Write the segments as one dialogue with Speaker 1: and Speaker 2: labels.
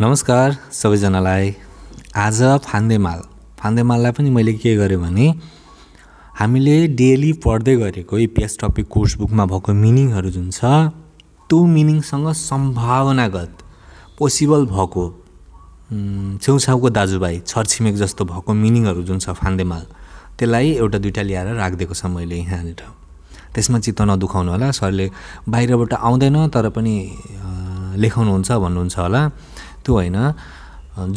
Speaker 1: नमस्कार सबैजनालाई आज फान्देमाल फान्देमाललाई पनि मैले के गरेँ भने हामीले डेली पढ्दै गरेको इपिएस टपिक कोर्स बुकमा भएको मिनिङहरू जुन छ त्यो मिनिङसँग सम्भावनागत पोसिबल भएको छेउछाउको दाजुभाइ छरछिमेक जस्तो भएको मिनिङहरू जुन छ फान्देमाल त्यसलाई एउटा दुइटा ल्याएर राखिदिएको छ मैले यहाँनिर त्यसमा चित्त नदुखाउनु होला सरले बाहिरबाट आउँदैन तर पनि लेखाउनुहुन्छ भन्नुहुन्छ होला त्यो होइन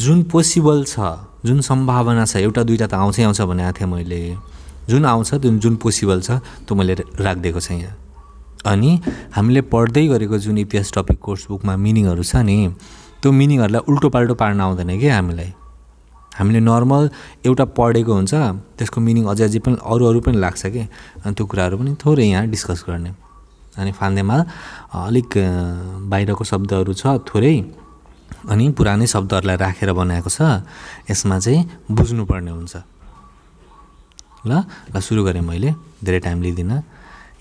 Speaker 1: जुन पोसिबल छ जुन सम्भावना छ एउटा दुइटा त आउँछै आउँछ भनेको थिएँ मैले जुन आउँछ जुन जुन पोसिबल छ त्यो मैले राखिदिएको छ यहाँ अनि हामीले पढ्दै गरेको जुन इतिहास टपिक कोर्स बुकमा मिनिङहरू छ नि त्यो मिनिङहरूलाई उल्टो पाल्टो पार्न आउँदैन कि हामीलाई हामीले नर्मल एउटा पढेको हुन्छ त्यसको मिनिङ अझै अझै पनि अरू अरू पनि लाग्छ कि अनि त्यो कुराहरू पनि थोरै यहाँ डिस्कस गर्ने अनि फान्देमा अलिक बाहिरको शब्दहरू छ थोरै अनि पुरानै शब्दहरूलाई राखेर बनाएको छ यसमा चाहिँ बुझ्नुपर्ने हुन्छ ल ल सुरु गरेँ मैले धेरै टाइम लिँदिनँ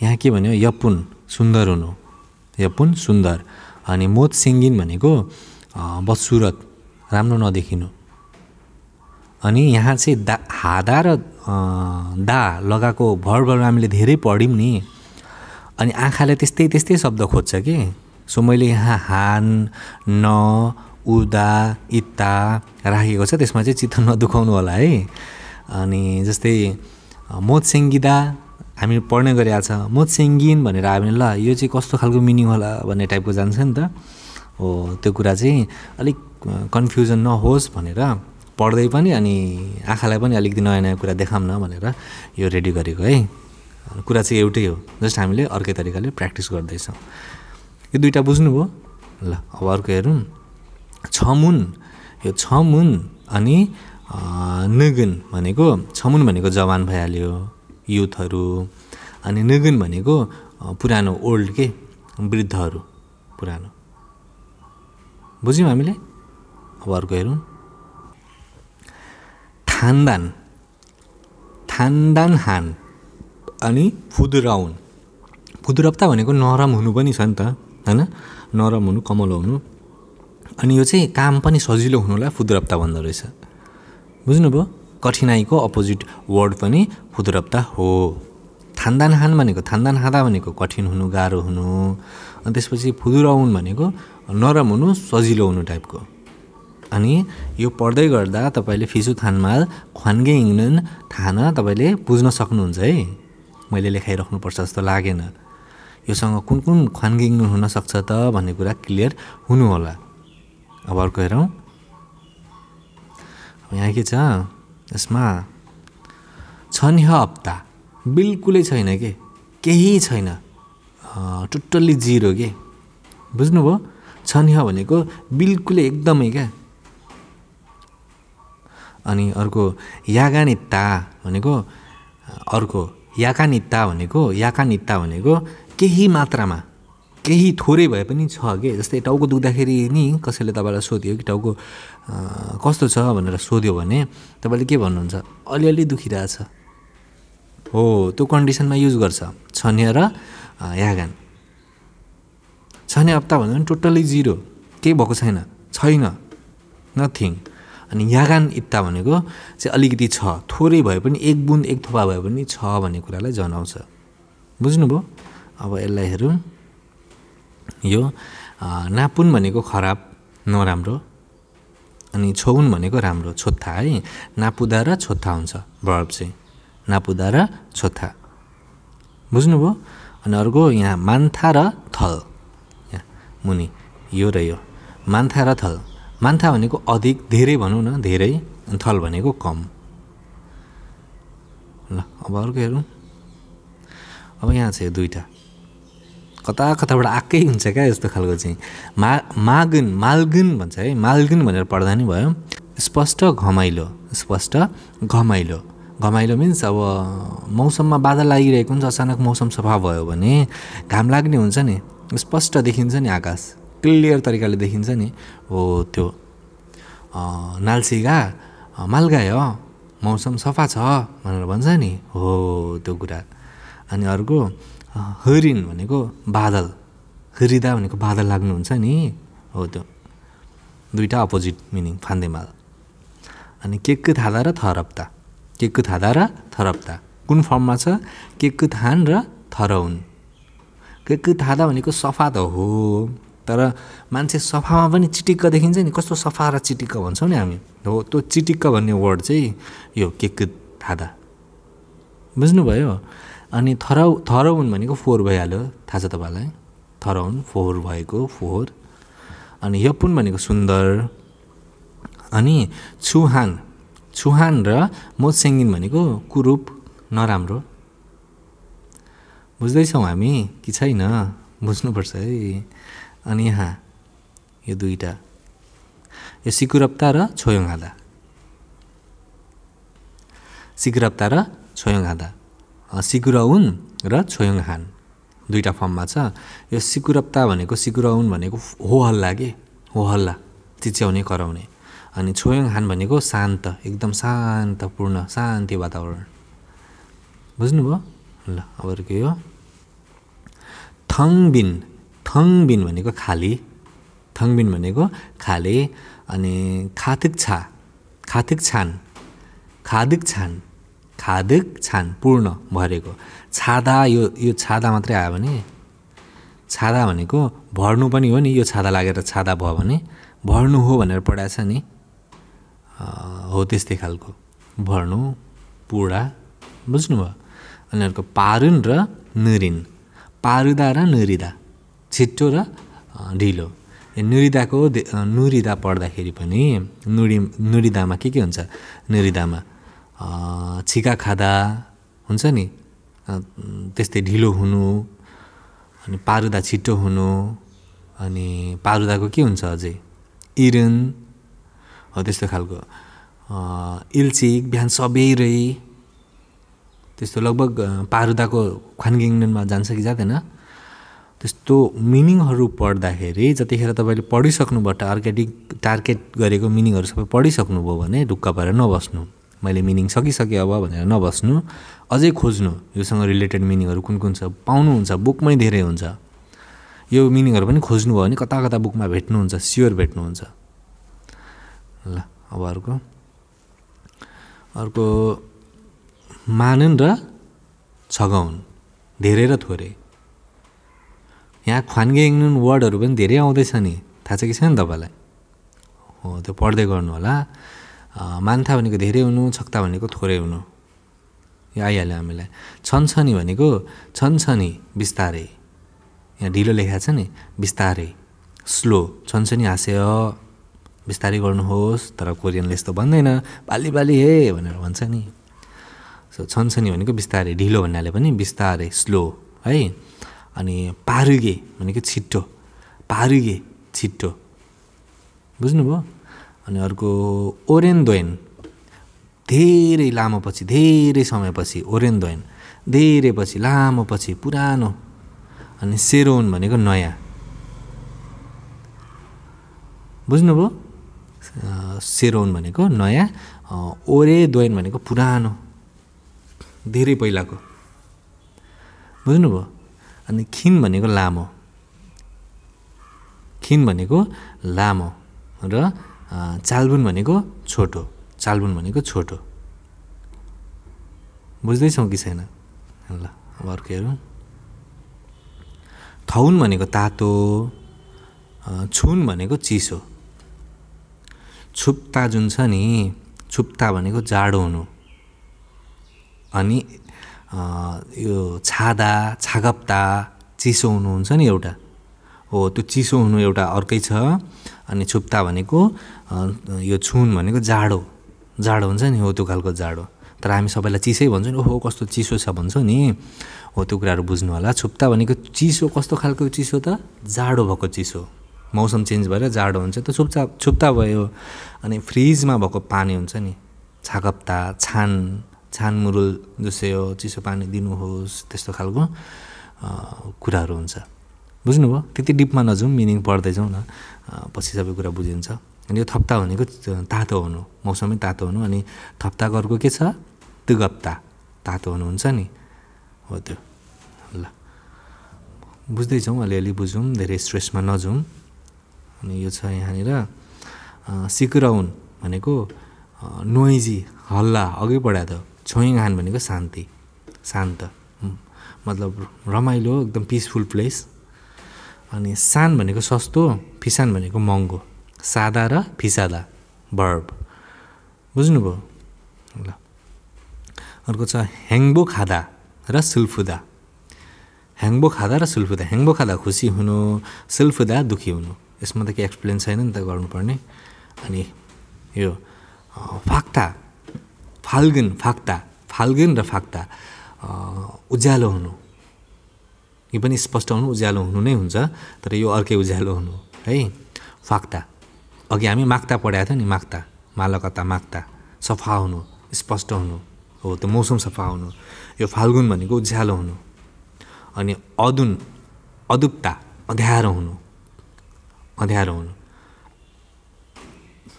Speaker 1: यहाँ के भन्यो यपुन सुन्दर हुनु यपुन सुन्दर अनि मोत सिङ्गिन भनेको बदसुरत राम्रो नदेखिनु अनि यहाँ चाहिँ दा हादा र दा लगाएको भरबाट हामीले धेरै पढ्यौँ नि अनि आँखाले त्यस्तै त्यस्तै शब्द खोज्छ कि सो मैले यहाँ हान न उदा इत्ता राखेको छ त्यसमा चाहिँ चित्त नदुखाउनु होला है अनि जस्तै मोत्सेङ्गिदा हामी पढ्ने गरिरहेको छ मोत्सेङ्गिन भनेर हामी ल यो चाहिँ कस्तो खालको मिनिङ होला भन्ने टाइपको जान्छ नि त हो त्यो कुरा चाहिँ अलिक कन्फ्युजन नहोस् भनेर पढ्दै पनि अनि आँखालाई पनि अलिकति नयाँ नयाँ कुरा देखाउँ न भनेर यो रेडी गरेको है कुरा चाहिँ एउटै हो जस्ट हामीले अर्कै तरिकाले प्र्याक्टिस गर्दैछौँ यो दुइटा बुझ्नुभयो ल अब अर्को हेरौँ छमुन यो छमुन अनि नगुन भनेको छमुन भनेको जवान भइहाल्यो युथहरू अनि नगुन भनेको पुरानो ओल्ड के वृद्धहरू पुरानो बुझ्यौँ हामीले अब अर्को हेरौँ थान्दान थान्दान हान अनि फुदुराउन फुदुरप्ता भनेको नरम हुनु पनि छ नि त होइन नरम हुनु कमलो हुनु अनि यो चाहिँ काम पनि सजिलो हुनुलाई फुद्रप्ता भन्दो रहेछ बुझ्नुभयो कठिनाइको अपोजिट वर्ड पनि फुदुरप्ता हो थान्दान हान भनेको थान्दान हाँदा भनेको कठिन हुनु गाह्रो हुनु अनि त्यसपछि फुदुराउन भनेको नरम हुनु सजिलो हुनु टाइपको अनि यो पढ्दै गर्दा तपाईँले फिसु थानमाल ख्वान्गे इङ्गन थान तपाईँले बुझ्न सक्नुहुन्छ है मैले लेखाइराख्नुपर्छ जस्तो लागेन योसँग कुन कुन ख्वान्गे इङ्गन हुनसक्छ त भन्ने कुरा क्लियर हुनुहोला अब अर्को हेरौँ यहाँ के छ यसमा नि हप्ता बिल्कुलै छैन के केही छैन टोटल्ली जिरो के बुझ्नुभयो नि भनेको बिल्कुलै एकदमै क्या अनि अर्को यागानित्ता भनेको अर्को याकानित्ता भनेको याकानित्ता भनेको केही मात्रामा केही थोरै भए पनि छ कि जस्तै टाउको दुख्दाखेरि नि कसैले तपाईँलाई सोध्यो कि टाउको कस्तो छ भनेर सोध्यो भने तपाईँले के भन्नुहुन्छ अलिअलि दुखिरहेछ हो त्यो कन्डिसनमा युज गर्छ छन्या र यागान छन्या हप्ता भन्दा पनि टोटल्ली जिरो केही भएको छैन छैन नथिङ अनि यागान इत्ता भनेको चाहिँ अलिकति छ थोरै भए पनि एक बुन्द एक थोपा भए पनि छ भन्ने कुरालाई जनाउँछ बुझ्नुभयो अब यसलाई हेरौँ यो नापुन भनेको खराब नराम्रो अनि छोउन भनेको राम्रो छोत्था है नापुदा र छोत्था हुन्छ भर्ब चाहिँ नापुदा र छोत्था बुझ्नुभयो अनि अर्को यहाँ मान्था र थल यहाँ मुनि यो र यो मान्था र थल मान्था भनेको अधिक धेरै भनौँ न धेरै थल भनेको कम ल अब अर्को हेरौँ अब यहाँ छ यो दुईवटा कता कताबाट आएकै हुन्छ क्या यस्तो खालको चाहिँ मा मागुन मालगुन भन्छ है मालगुन भनेर पढ्दा नि भयो स्पष्ट घमाइलो स्पष्ट घमाइलो घमाइलो मिन्स अब मौसममा बाधा लागिरहेको हुन्छ अचानक मौसम सफा भयो भने घाम लाग्ने हुन्छ नि स्पष्ट देखिन्छ नि आकाश क्लियर तरिकाले देखिन्छ नि हो त्यो नालसिगा मालगाई हो मौसम सफा छ भनेर भन्छ नि हो त्यो कुरा अनि अर्को हरिन भनेको बादल हरिदा भनेको बादल लाग्नुहुन्छ नि हो त्यो दुइटा अपोजिट मिनिङ फान्देमाल अनि केक थादा र थरप्ता केक थादा र थरप्ता कुन फर्ममा छ केक थान र थरौन केक थादा भनेको सफा त हो तर मान्छे सफामा पनि चिटिक्क देखिन्छ नि कस्तो सफा र चिटिक्क भन्छौँ नि हामी हो त्यो चिटिक्क भन्ने वर्ड चाहिँ यो केक थादा बुझ्नुभयो अनि थरौ थराउन भनेको फोहोर भइहाल्यो थाहा छ तपाईँलाई थरौन फोहोर भएको फोहोर अनि यपुन भनेको सुन्दर अनि छुहान छुहान र मोसेङ्गिन भनेको कुरूप नराम्रो बुझ्दैछौँ हामी कि छैन बुझ्नुपर्छ है अनि यहाँ यो दुईवटा यो सिकुरप्ता र छोयोङ हाँदा सिकुरप्ता र छोयोङ हाँदा सिकुराउन र छोयङहान दुईवटा फर्ममा छ यो सिकुरप्ता भनेको सिकुराउन भनेको हो हल्ला के हो हल्ला चिच्याउने कराउने अनि छोयङहान भनेको शान्त एकदम शान्तपूर्ण शान्ति वातावरण बुझ्नुभयो ल अब के हो थङबिन थङबिन भनेको खाली थङबिन भनेको खाली अनि खाथिक छा खातिक छान खादिक छान खादक छान पूर्ण भरेको छादा यो यो छादा मात्रै आयो भने छादा भनेको भर्नु पनि हो नि यो छादा लागेर छादा भयो भने भर्नु हो भनेर पढाएछ नि हो त्यस्तै खालको भर्नु पुरा बुझ्नुभयो अनि अर्को पारुन र नुरिन पारुदा र नुरिदा छिट्टो र ढिलो नुरिदाको नुरिदा पढ्दाखेरि पनि नुरी नुरिदामा के के हुन्छ नुरिदामा छिका खाँदा हुन्छ नि त्यस्तै ढिलो हुनु अनि पारुदा छिटो हुनु अनि पारुदाको के हुन्छ अझै इरन हो त्यस्तो खालको इल्चिक बिहान सबेरै त्यस्तो लगभग पारुदाको खानगिङमा जान्छ कि जाँदैन त्यस्तो मिनिङहरू पढ्दाखेरि जतिखेर तपाईँले पढिसक्नुबाट टार्गेटिङ टार्गेट गरेको मिनिङहरू सबै पढिसक्नुभयो भने ढुक्क भएर नबस्नु मैले मिनिङ सकिसकेँ अब भनेर नबस्नु अझै खोज्नु योसँग रिलेटेड मिनिङहरू कुन कुन छ पाउनुहुन्छ बुकमै धेरै हुन्छ यो मिनिङहरू पनि खोज्नुभयो भने कता कता बुकमा भेट्नुहुन्छ स्योर भेट्नुहुन्छ ल अब अर्को अर्को मानन र छगाउन धेरै र थोरै यहाँ ख्वान्गे इङ्गुन वर्डहरू पनि धेरै आउँदैछ नि थाहा छ कि छैन तपाईँलाई हो त्यो पढ्दै गर्नु होला मान्था भनेको धेरै हुनु छक्ता भनेको थोरै हुनु यो आइहाल्यो हामीलाई छनछनी भनेको छनछनी बिस्तारै यहाँ ढिलो लेखा छ नि बिस्तारै स्लो छनछनी हाँस्यो बिस्तारै गर्नुहोस् तर कोरियनले यस्तो भन्दैन बाली बाली हे भनेर भन्छ नि सो छनछनी भनेको बिस्तारै ढिलो भन्नाले पनि बिस्तारै स्लो है अनि पारुगे भनेको छिट्टो पारुगे छिट्टो बुझ्नुभयो अनि अर्को ओरेन ओरेन्दोइन धेरै लामो पछि धेरै समयपछि ओरेन ओरेन्दोइन धेरै पछि लामो पछि पुरानो अनि सेरोन भनेको नयाँ बुझ्नुभयो सेरोन भनेको नयाँ ओरे द्वेन भनेको पुरानो धेरै पहिलाको बुझ्नुभयो अनि खिन भनेको लामो खिन भनेको लामो र चालबुन भनेको छोटो चालबुन भनेको छोटो बुझ्दैछौँ कि छैन ल अब अर्को हेरौँ थौन भनेको तातो छुन भनेको चिसो छुप्ता जुन छ नि छुप्ता भनेको जाडो हुनु अनि यो छादा छागप्ता चिसो हुनुहुन्छ नि एउटा हो त्यो चिसो हुनु एउटा अर्कै छ अनि छुप्ता भनेको यो छुन भनेको जाडो जाडो हुन्छ नि हो त्यो खालको जाडो तर हामी सबैलाई चिसै भन्छौँ नि ओहो कस्तो चिसो छ भन्छौँ नि हो त्यो कुराहरू बुझ्नु होला छुप्ता भनेको चिसो कस्तो खालको चिसो त जाडो भएको चिसो मौसम चेन्ज भएर जाडो हुन्छ त्यो छुप्ता छुप्ता भयो अनि फ्रिजमा भएको पानी हुन्छ नि छाकप्ता छान छान मुरुल जस्तै हो चिसो पानी दिनुहोस् त्यस्तो खालको कुराहरू हुन्छ बुझ्नुभयो त्यति डिपमा नजाउँ मिनिङ पढ्दै पढ्दैछौँ न पछि सबै कुरा बुझिन्छ अनि यो थप्ता भनेको तातो हुनु मौसमै तातो हुनु अनि थप्ताको अर्को के छ तिगप्ता तातो हुनुहुन्छ नि हो त्यो ल बुझ्दैछौँ अलिअलि बुझौँ धेरै स्ट्रेसमा नजाउँ अनि यो छ यहाँनिर सिकुराउन भनेको नोइजी हल्ला अघि बढाए त हान भनेको शान्ति शान्त मतलब रमाइलो एकदम पिसफुल प्लेस अनि सान भनेको सस्तो फिसान भनेको महँगो सादा र फिसादा बर्ब बुझ्नुभयो ल अर्को छ ह्याङ्बो खादा र सुल्फुदा ह्याङ्बो खादा र सुल्फुदा ह्याङ्बो खादा खुसी हुनु सुल्फुदा दुखी हुनु यसमा त केही एक्सप्लेन छैन नि त गर्नुपर्ने अनि यो फाक्ता फाल्गुन फाक्ता फाल्गुन र फाक्ता उज्यालो हुनु यो पनि स्पष्ट हुनु उज्यालो हुनु नै हुन्छ तर यो अर्कै उज्यालो हुनु है फाक्ता अघि हामी माक्ता पढाएको थियौँ नि माक्ता मालकता माक्ता सफा हुनु स्पष्ट हुनु हो त मौसम सफा हुनु यो फाल्गुन भनेको उज्यालो हुनु अनि अदुन अदुप्ता अँध्यारो हुनु अँध्यारो हुनु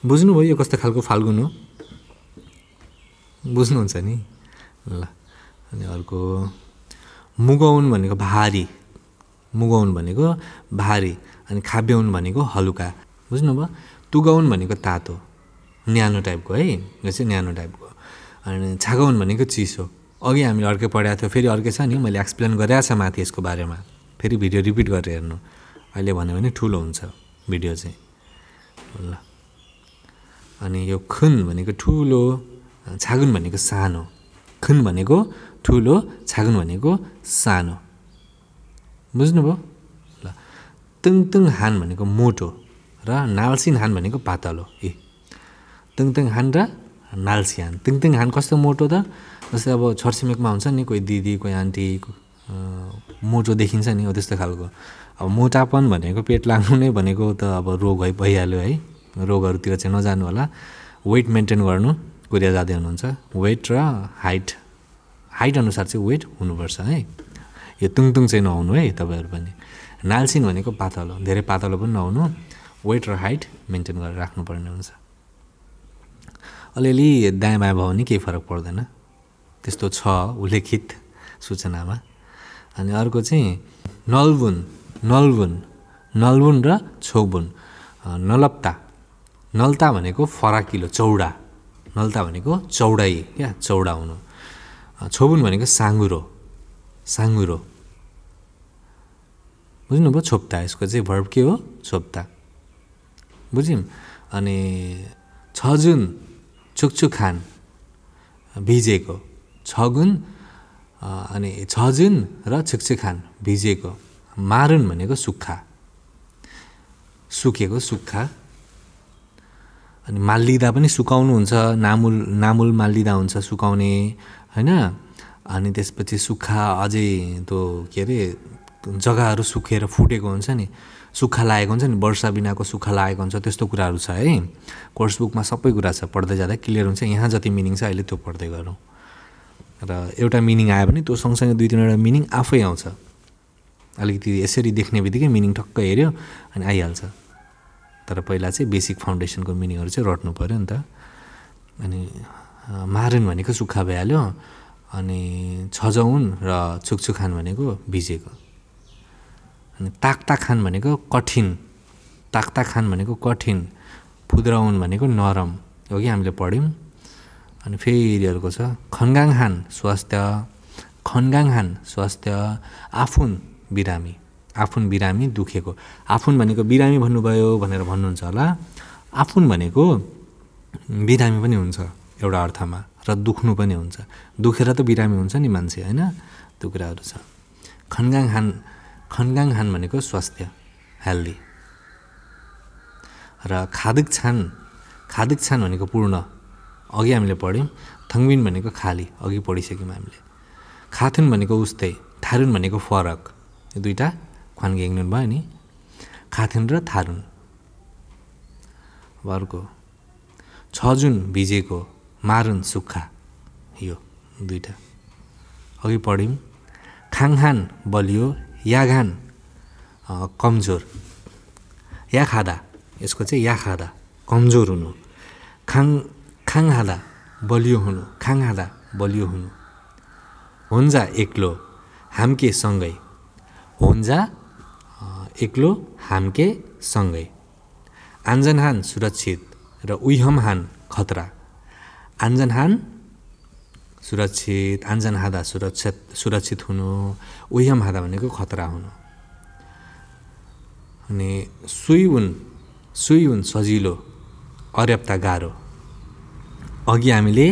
Speaker 1: बुझ्नुभयो यो कस्तो खालको फाल्गुन हो बुझ्नुहुन्छ नि ल अनि अर्को मुगौन भनेको भारी मुगौन भनेको भारी अनि खाब्याउन भनेको हलुका बुझ्नुभयो तुगाउन भनेको तातो न्यानो टाइपको है यो चाहिँ न्यानो टाइपको अनि छागौन भनेको चिसो अघि हामीले अर्कै पढाएको थियो फेरि अर्कै छ नि मैले एक्सप्लेन गरेको छ माथि यसको बारेमा फेरि भिडियो रिपिट गरेर हेर्नु अहिले भन्यो भने ठुलो हुन्छ भिडियो चाहिँ ल अनि यो खुन भनेको ठुलो छागुन भनेको सानो खुन भनेको ठुलो छागुन भनेको सानो बुझ्नुभयो ल तुङतुङ हान भनेको मोटो र नालसिन हान भनेको पातलो ए तुङतुङ हान र नाल्सी हान तुङतुङ हान कस्तो मोटो त जस्तै अब छरछिमेकमा हुन्छ नि कोही दिदी कोही आन्टी मोटो देखिन्छ नि हो त्यस्तो खालको अब मोटापन भनेको पेट लाग्नु नै भनेको त अब रोग है भइहाल्यो है रोगहरूतिर चाहिँ नजानु होला वेट मेन्टेन गर्नु कोरिया जाँदै हुनुहुन्छ वेट र हाइट हाइट अनुसार चाहिँ वेट हुनुपर्छ है यो तुङतुङ चाहिँ नहुनु है तपाईँहरू पनि नालसिन भनेको पातलो धेरै पातलो पनि नहुनु वेट र हाइट मेन्टेन गरेर राख्नुपर्ने हुन्छ अलिअलि दायाँ बायाँ भयो भने केही फरक पर्दैन त्यस्तो छ उल्लेखित सूचनामा अनि अर्को चाहिँ नलबुन नलबुन नलबुन र छोबुन नलप्ता नलता भनेको फराकिलो चौडा नलता भनेको चौडाइ क्या चौडा हुनु छोबुन भनेको साँगुरो साँगुरो बुझ्नुभयो छोप्ता यसको चाहिँ भर्ब के हो छोप्ता बुझ्यौँ अनि छजुन छुक्छु खान भिजेको छगुन अनि जुन र छुक्छु खान भिजेको मारुन भनेको सुक्खा सुकेको सुक्खा अनि मालिँदा पनि सुकाउनु हुन्छ नामुल नामुल मालिँदा हुन्छ सुकाउने होइन अनि त्यसपछि सुक्खा अझै त्यो के अरे जग्गाहरू सुकेर फुटेको हुन्छ नि सुक्खा लागेको हुन्छ नि वर्षा बिनाको सुक्खा लागेको हुन्छ त्यस्तो कुराहरू छ है कोर्स बुकमा सबै कुरा छ पढ्दै जाँदा क्लियर हुन्छ यहाँ जति मिनिङ छ अहिले त्यो पढ्दै गरौँ र एउटा मिनिङ आयो भने त्यो सँगसँगै दुई तिनवटा मिनिङ आफै आउँछ अलिकति यसरी देख्ने बित्तिकै मिनिङ ठक्क हेऱ्यो अनि आइहाल्छ तर पहिला चाहिँ बेसिक फाउन्डेसनको मिनिङहरू चाहिँ रट्नु पऱ्यो नि त अनि मारुन भनेको सुक्खा भइहाल्यो अनि छजाउन र छुक्छु खान भनेको भिजेको अनि ताक्ता खान भनेको कठिन ताक्ता खान भनेको कठिन फुद्राउन भनेको नरम हो कि हामीले पढ्यौँ अनि फेरि अर्को छ खनगाङ खान स्वास्थ्य खनगाङ खान स्वास्थ्य आफुन बिरामी आफुन बिरामी दुखेको आफुन भनेको बिरामी भन्नुभयो भनेर भन्नुहुन्छ होला आफुन भनेको बिरामी पनि हुन्छ एउटा अर्थमा र दुख्नु पनि हुन्छ दुखेर त बिरामी हुन्छ नि मान्छे होइन त्यो कुराहरू छ खनगाङ खान खनगाङ खान भनेको स्वास्थ्य हेल्दी र खादिक छान खादिक छान भनेको पूर्ण अघि हामीले पढ्यौँ थङबिन भनेको खाली अघि पढिसक्यौँ हामीले खाथुन भनेको उस्तै थारुन भनेको फरक यो दुइटा ख्वानगेङ्गुन भयो नि खाथुन र थारुन अब अर्को छ जुन भिजेको मारुन सुक्खा यो दुईवटा अघि पढ्यौँ खाङहान बलियो याघान कमजोर या खाँदा यसको चाहिँ या खाँदा कमजोर हुनु खाङ खाङ हाँदा बलियो हुनु खाङ हाँदा बलियो हुनु हुन्जा एक्लो हामके सँगै हुन्जा एक्लो हामके सँगै आन्जनहान सुरक्षित र उहमहान खतरा आन्जनहान सुरक्षित आन्जन हादा सुरक्षित सुरक्षित हुनु उयम हाँदा भनेको खतरा हुनु अनि सुई हुन् सुई हुन् सजिलो अर्यप्ता गाह्रो अघि हामीले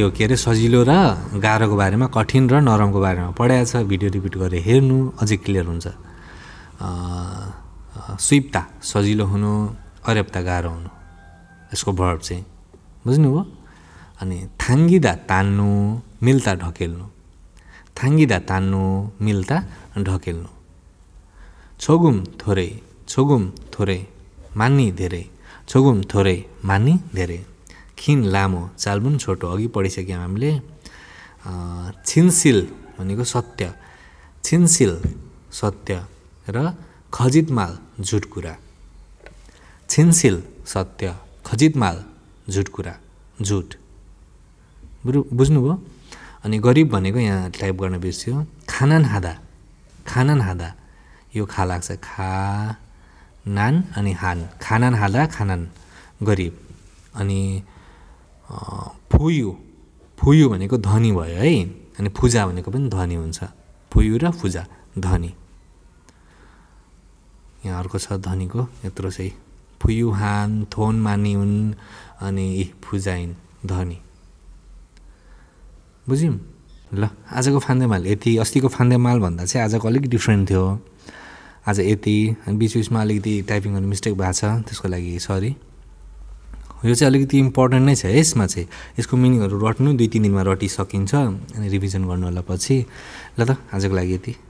Speaker 1: यो के अरे सजिलो र गाह्रोको बारेमा कठिन र नरमको बारेमा पढाएको छ भिडियो रिपिट गरेर हेर्नु अझै क्लियर हुन्छ स्विप्ता सजिलो हुनु अर्याप्ता गाह्रो हुनु यसको भर्ब चाहिँ बुझ्नुभयो अनि थाङ्गिँदा तान्नु मिल्ता ढकेल्नु थाङ्गिँदा तान्नु मिल्ता ढकेल्नु छोगुम थोरै छोगुम थोरै मानि धेरै छोगुम थोरै मानी धेरै खिन लामो चालबुन छोटो अघि पढिसक्यौँ हामीले छिनसिल भनेको सत्य छिनसिल सत्य र खजितमाल झुट कुरा छिन्सिल सत्य खजितमाल झुट कुरा झुट बुझ्नु बुझ्नुभयो अनि गरिब भनेको यहाँ टाइप गर्न बिर्सियो खानन हादा खानन हादा यो खा लाग्छ खा नान अनि हान खाना हादा खानन गरिब अनि फुयु फुयु भनेको धनी भयो है अनि फुजा भनेको पनि धनी हुन्छ फुयु र फुजा धनी यहाँ अर्को छ धनीको यत्रो चाहिँ फुयु हान थोन मानिउन् अनि फुजाइन धनी बुझ्यौँ ल आजको फान्देमाल यति अस्तिको फान्देमाल भन्दा चाहिँ आजको अलिक डिफ्रेन्ट थियो आज यति बिच बिचमा अलिकति टाइपिङहरू मिस्टेक भएको छ त्यसको लागि सरी यो चाहिँ अलिकति इम्पोर्टेन्ट नै छ है यसमा चाहिँ यसको मिनिङहरू रट्नु दुई तिन दिनमा रटिसकिन्छ अनि रिभिजन गर्नु होला पछि ल त आजको लागि यति